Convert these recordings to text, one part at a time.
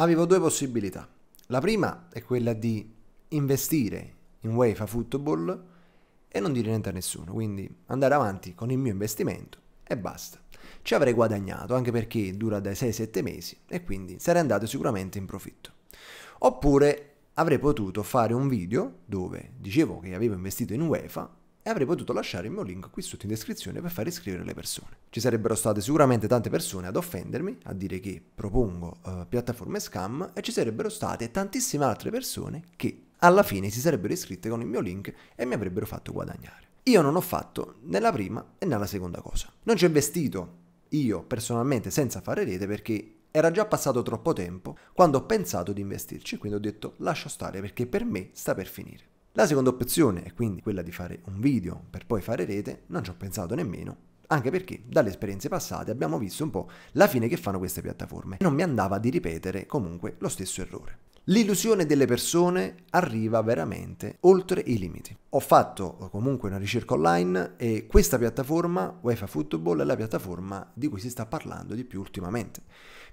avevo due possibilità. La prima è quella di investire in UEFA Football e non dire niente a nessuno, quindi andare avanti con il mio investimento e basta. Ci avrei guadagnato anche perché dura dai 6-7 mesi e quindi sarei andato sicuramente in profitto. Oppure avrei potuto fare un video dove dicevo che avevo investito in UEFA e avrei potuto lasciare il mio link qui sotto in descrizione per far iscrivere le persone. Ci sarebbero state sicuramente tante persone ad offendermi, a dire che propongo uh, piattaforme scam e ci sarebbero state tantissime altre persone che alla fine si sarebbero iscritte con il mio link e mi avrebbero fatto guadagnare. Io non ho fatto né la prima né la seconda cosa. Non ci ho investito io personalmente senza fare rete perché era già passato troppo tempo quando ho pensato di investirci, quindi ho detto lascio stare perché per me sta per finire. La seconda opzione è quindi quella di fare un video per poi fare rete, non ci ho pensato nemmeno, anche perché dalle esperienze passate abbiamo visto un po' la fine che fanno queste piattaforme. Non mi andava di ripetere comunque lo stesso errore. L'illusione delle persone arriva veramente oltre i limiti. Ho fatto comunque una ricerca online e questa piattaforma, UEFA Football, è la piattaforma di cui si sta parlando di più ultimamente,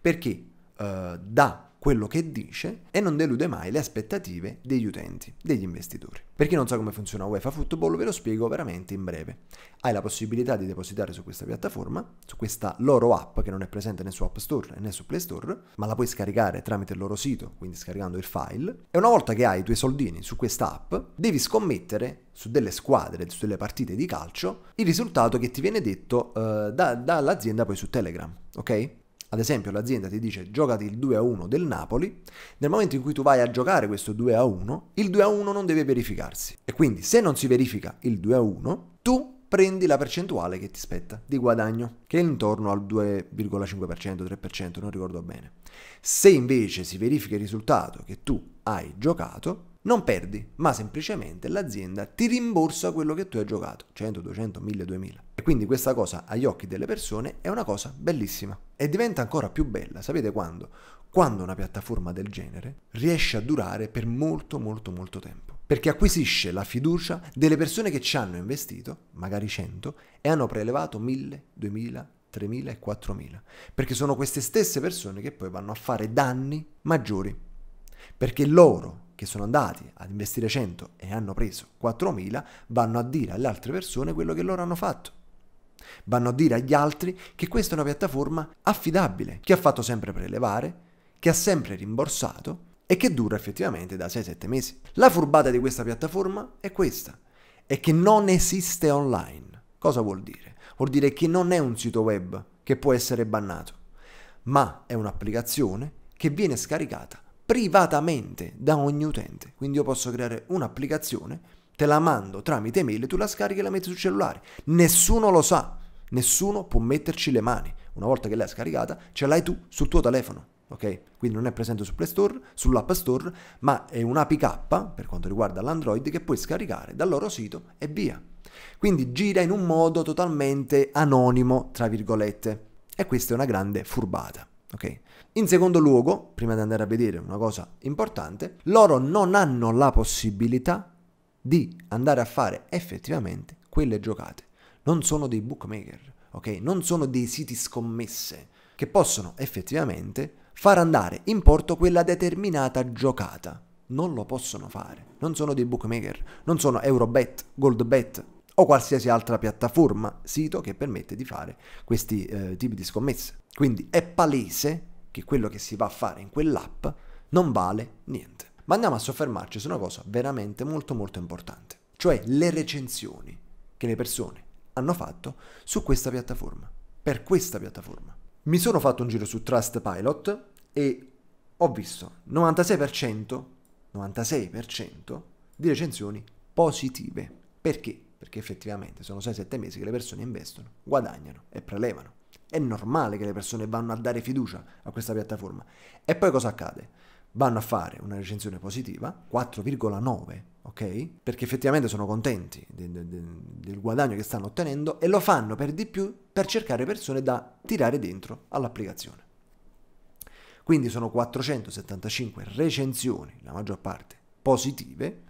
perché eh, dà quello che dice e non delude mai le aspettative degli utenti, degli investitori. Per chi non sa come funziona UEFA Football ve lo spiego veramente in breve. Hai la possibilità di depositare su questa piattaforma, su questa loro app che non è presente né su App Store né su Play Store, ma la puoi scaricare tramite il loro sito, quindi scaricando il file. E una volta che hai i tuoi soldini su questa app, devi scommettere su delle squadre, su delle partite di calcio, il risultato che ti viene detto eh, da, dall'azienda poi su Telegram, ok? Ad esempio l'azienda ti dice giocati il 2-1 a del Napoli, nel momento in cui tu vai a giocare questo 2-1, a il 2-1 a non deve verificarsi. E quindi se non si verifica il 2-1, a tu prendi la percentuale che ti spetta di guadagno, che è intorno al 2,5%, 3%, non ricordo bene. Se invece si verifica il risultato che tu hai giocato, non perdi, ma semplicemente l'azienda ti rimborsa quello che tu hai giocato, 100, 200, 1000, 2000 quindi questa cosa agli occhi delle persone è una cosa bellissima. E diventa ancora più bella, sapete quando? Quando una piattaforma del genere riesce a durare per molto molto molto tempo. Perché acquisisce la fiducia delle persone che ci hanno investito, magari 100, e hanno prelevato 1000, 2000, 3.000 e 4.000, perché sono queste stesse persone che poi vanno a fare danni maggiori, perché loro che sono andati ad investire 100 e hanno preso 4.000 vanno a dire alle altre persone quello che loro hanno fatto vanno a dire agli altri che questa è una piattaforma affidabile, che ha fatto sempre prelevare, che ha sempre rimborsato e che dura effettivamente da 6-7 mesi. La furbata di questa piattaforma è questa, è che non esiste online. Cosa vuol dire? Vuol dire che non è un sito web che può essere bannato, ma è un'applicazione che viene scaricata privatamente da ogni utente. Quindi io posso creare un'applicazione, te la mando tramite mail, tu la scarichi e la metti sul cellulare. Nessuno lo sa nessuno può metterci le mani. Una volta che l'hai scaricata, ce l'hai tu sul tuo telefono. Ok? Quindi non è presente su Play Store, sull'App Store, ma è un'APK per quanto riguarda l'Android che puoi scaricare dal loro sito e via. Quindi gira in un modo totalmente anonimo, tra virgolette. E questa è una grande furbata. Ok? In secondo luogo, prima di andare a vedere una cosa importante, loro non hanno la possibilità di andare a fare effettivamente quelle giocate non sono dei bookmaker, ok? Non sono dei siti scommesse che possono effettivamente far andare in porto quella determinata giocata. Non lo possono fare, non sono dei bookmaker, non sono Eurobet, Goldbet o qualsiasi altra piattaforma, sito che permette di fare questi eh, tipi di scommesse. Quindi è palese che quello che si va a fare in quell'app non vale niente. Ma andiamo a soffermarci su una cosa veramente molto molto importante, cioè le recensioni che le persone hanno fatto su questa piattaforma, per questa piattaforma. Mi sono fatto un giro su Trustpilot e ho visto 96%, 96% di recensioni positive. Perché? Perché effettivamente sono 6-7 mesi che le persone investono, guadagnano e prelevano. È normale che le persone vanno a dare fiducia a questa piattaforma. E poi cosa accade? vanno a fare una recensione positiva, 4,9, ok? Perché effettivamente sono contenti de, de, de, del guadagno che stanno ottenendo e lo fanno per di più per cercare persone da tirare dentro all'applicazione. Quindi sono 475 recensioni, la maggior parte positive,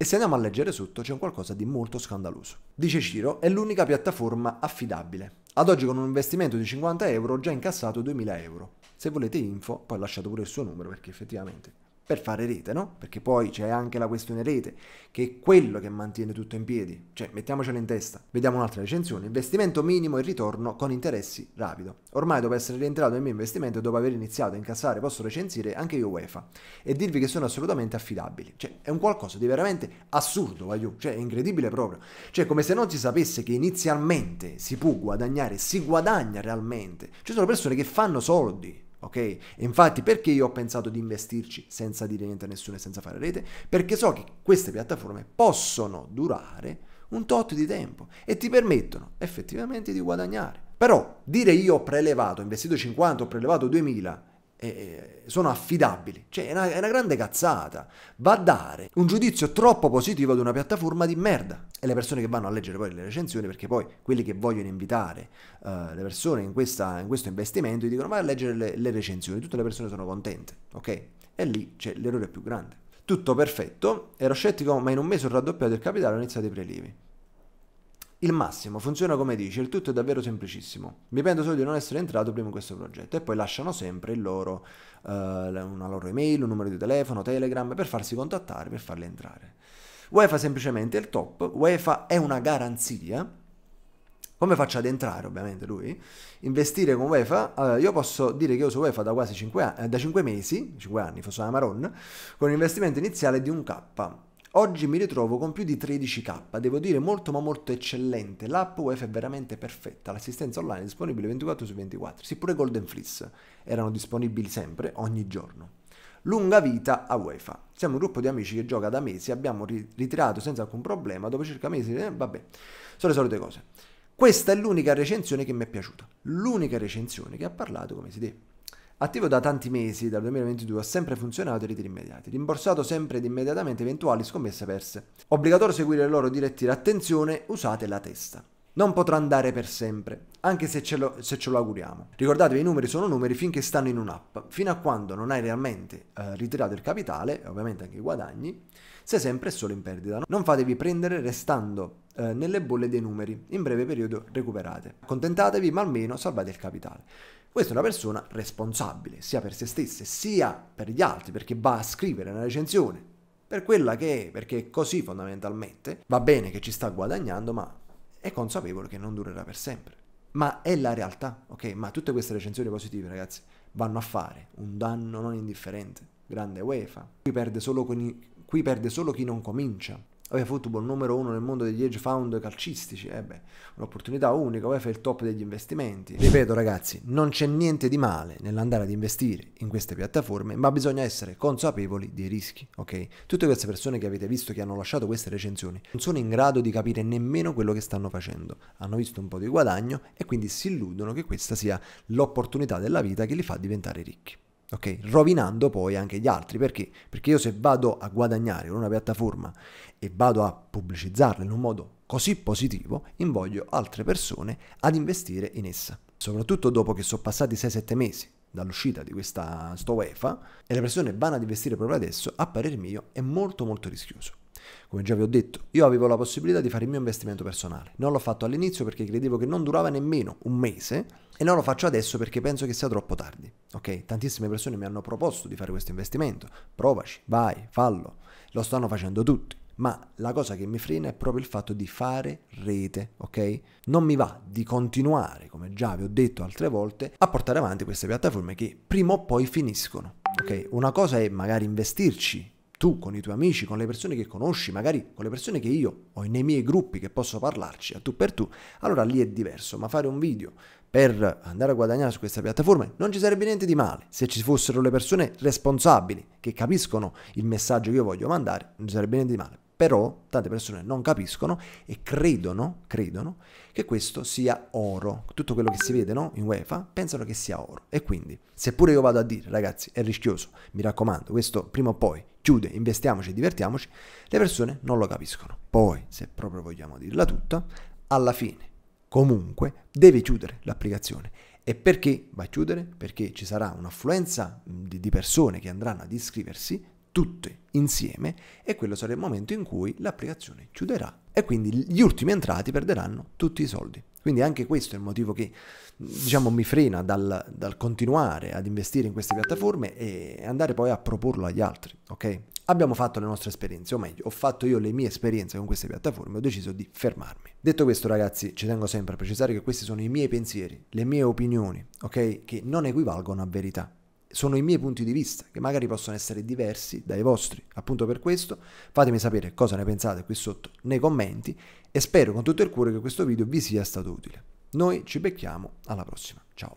e se andiamo a leggere sotto c'è qualcosa di molto scandaloso. Dice Ciro, è l'unica piattaforma affidabile. Ad oggi con un investimento di 50 euro ho già incassato 2000 euro. Se volete info, poi lasciate pure il suo numero perché effettivamente per fare rete, no? Perché poi c'è anche la questione rete, che è quello che mantiene tutto in piedi. Cioè, mettiamocelo in testa. Vediamo un'altra recensione. Investimento minimo e ritorno con interessi rapido. Ormai dopo essere rientrato nel mio investimento e dopo aver iniziato a incassare posso recensire anche io UEFA e dirvi che sono assolutamente affidabili. Cioè, è un qualcosa di veramente assurdo, Vaiu. Cioè, è incredibile proprio. Cioè, come se non si sapesse che inizialmente si può guadagnare, si guadagna realmente. Ci sono persone che fanno soldi Ok? E infatti perché io ho pensato di investirci senza dire niente a nessuno e senza fare rete? Perché so che queste piattaforme possono durare un tot di tempo e ti permettono effettivamente di guadagnare. Però dire io ho prelevato, ho investito 50, ho prelevato 2000 eh, sono affidabili. Cioè, è una, è una, grande cazzata. Va a dare un giudizio troppo positivo ad una piattaforma di merda. E le persone che vanno a leggere poi le recensioni, perché poi quelli che vogliono invitare uh, le persone in, questa, in, questo investimento, gli dicono: Vai a leggere le, le recensioni. Tutte le persone sono contente, ok? E lì c'è l'errore più grande. Tutto perfetto, ero scettico, ma in un mese ho raddoppiato il capitale e ho iniziato i prelievi. Il massimo funziona come dice, il tutto è davvero semplicissimo. Mi pento solo di non essere entrato prima in questo progetto e poi lasciano sempre loro, eh, una loro email, un numero di telefono, Telegram per farsi contattare, per farli entrare. UEFA semplicemente è il top, UEFA è una garanzia. Come faccio ad entrare ovviamente lui? Investire con UEFA, allora, eh, io posso dire che uso UEFA da quasi 5, eh, anni, da 5 mesi, 5 anni, fosse una Maron, con un investimento iniziale di un K Oggi mi ritrovo con più di 13k, devo dire molto ma molto eccellente, l'app UEFA è veramente perfetta, l'assistenza online è disponibile 24 su 24, si pure Golden Fleece, erano disponibili sempre, ogni giorno. Lunga vita a UEFA. Siamo un gruppo di amici che gioca da mesi, abbiamo ritirato senza alcun problema, dopo circa mesi, eh, vabbè, sono le solite cose. Questa è l'unica recensione che mi è piaciuta, l'unica recensione che ha parlato come si deve. Attivo da tanti mesi, dal 2022, ha sempre funzionato i ritiri immediati, rimborsato sempre ed immediatamente eventuali scommesse perse. Obbligatorio seguire le loro direttive, attenzione, usate la testa. Non potrà andare per sempre, anche se ce, lo, se ce lo auguriamo. Ricordatevi, i numeri sono numeri finché stanno in un'app, fino a quando non hai realmente eh, ritirato il capitale, e ovviamente anche i guadagni, sei sempre solo in perdita. Non fatevi prendere restando eh, nelle bolle dei numeri, in breve periodo recuperate. Accontentatevi, ma almeno salvate il capitale. Questa è una persona responsabile, sia per se stessa sia per gli altri, perché va a scrivere una recensione per quella che è, perché è così fondamentalmente. Va bene che ci sta guadagnando, ma è consapevole che non durerà per sempre. Ma è la realtà, ok? Ma tutte queste recensioni positive, ragazzi, vanno a fare un danno non indifferente. Grande UEFA. Qui perde solo, i... qui perde solo chi non comincia. UEFA Football numero uno nel mondo degli hedge fund calcistici, eh beh, un'opportunità unica, UEFA è il top degli investimenti. Ripeto ragazzi, non c'è niente di male nell'andare ad investire in queste piattaforme, ma bisogna essere consapevoli dei rischi, ok? Tutte queste persone che avete visto che hanno lasciato queste recensioni non sono in grado di capire nemmeno quello che stanno facendo, hanno visto un po' di guadagno e quindi si illudono che questa sia l'opportunità della vita che li fa diventare ricchi ok? Rovinando poi anche gli altri, perché? Perché io se vado a guadagnare con una piattaforma e vado a pubblicizzarla in un modo così positivo, invoglio altre persone ad investire in essa. Soprattutto dopo che sono passati 6-7 mesi dall'uscita di questa sto UEFA e le persone vanno ad investire proprio adesso, a parer mio, è molto molto rischioso. Come già vi ho detto, io avevo la possibilità di fare il mio investimento personale. Non l'ho fatto all'inizio perché credevo che non durava nemmeno un mese e non lo faccio adesso perché penso che sia troppo tardi. Ok? Tantissime persone mi hanno proposto di fare questo investimento. Provaci, vai, fallo. Lo stanno facendo tutti. Ma la cosa che mi frena è proprio il fatto di fare rete, ok? Non mi va di continuare, come già vi ho detto altre volte, a portare avanti queste piattaforme che prima o poi finiscono. Ok? Una cosa è magari investirci tu con i tuoi amici, con le persone che conosci, magari con le persone che io ho nei miei gruppi che posso parlarci a tu per tu, allora lì è diverso, ma fare un video per andare a guadagnare su questa piattaforma non ci sarebbe niente di male. Se ci fossero le persone responsabili che capiscono il messaggio che io voglio mandare, non ci sarebbe niente di male però tante persone non capiscono e credono, credono che questo sia oro. Tutto quello che si vede no? in UEFA pensano che sia oro. E quindi, seppure io vado a dire, ragazzi, è rischioso, mi raccomando, questo prima o poi chiude, investiamoci e divertiamoci, le persone non lo capiscono. Poi, se proprio vogliamo dirla tutta, alla fine, comunque, deve chiudere l'applicazione. E perché va a chiudere? Perché ci sarà un'affluenza di persone che andranno ad iscriversi tutte insieme e quello sarà il momento in cui l'applicazione chiuderà e quindi gli ultimi entrati perderanno tutti i soldi. Quindi anche questo è il motivo che diciamo, mi frena dal, dal, continuare ad investire in queste piattaforme e andare poi a proporlo agli altri, ok? Abbiamo fatto le nostre esperienze, o meglio, ho fatto io le mie esperienze con queste piattaforme, ho deciso di fermarmi. Detto questo, ragazzi, ci tengo sempre a precisare che questi sono i miei pensieri, le mie opinioni, ok? Che non equivalgono a verità sono i miei punti di vista, che magari possono essere diversi dai vostri. Appunto per questo fatemi sapere cosa ne pensate qui sotto nei commenti e spero con tutto il cuore che questo video vi sia stato utile. Noi ci becchiamo alla prossima, ciao!